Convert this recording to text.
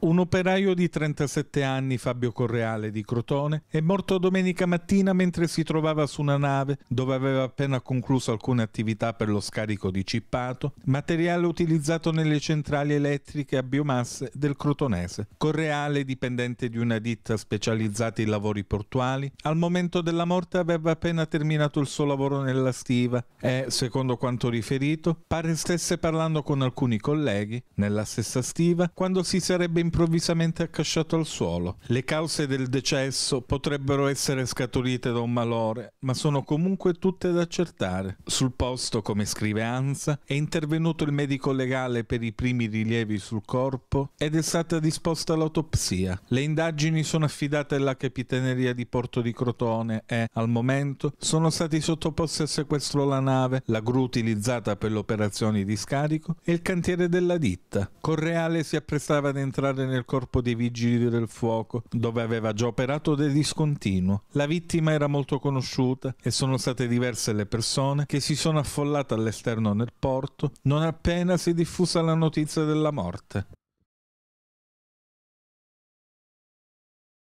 Un operaio di 37 anni, Fabio Correale di Crotone, è morto domenica mattina mentre si trovava su una nave dove aveva appena concluso alcune attività per lo scarico di cippato, materiale utilizzato nelle centrali elettriche a biomasse del Crotonese. Correale, dipendente di una ditta specializzata in lavori portuali, al momento della morte aveva appena terminato il suo lavoro nella stiva e, secondo quanto riferito, pare stesse parlando con alcuni colleghi nella stessa stiva quando si sarebbe improvvisamente accasciato al suolo. Le cause del decesso potrebbero essere scaturite da un malore, ma sono comunque tutte da accertare. Sul posto, come scrive Ansa, è intervenuto il medico legale per i primi rilievi sul corpo ed è stata disposta l'autopsia. Le indagini sono affidate alla capitaneria di Porto di Crotone e, al momento, sono stati sottoposti a sequestro la nave, la gru utilizzata per le operazioni di scarico e il cantiere della ditta. Correale si apprestava ad entrare cadde nel corpo dei vigili del fuoco, dove aveva già operato del discontinuo. La vittima era molto conosciuta e sono state diverse le persone che si sono affollate all'esterno del porto non appena si è diffusa la notizia della morte.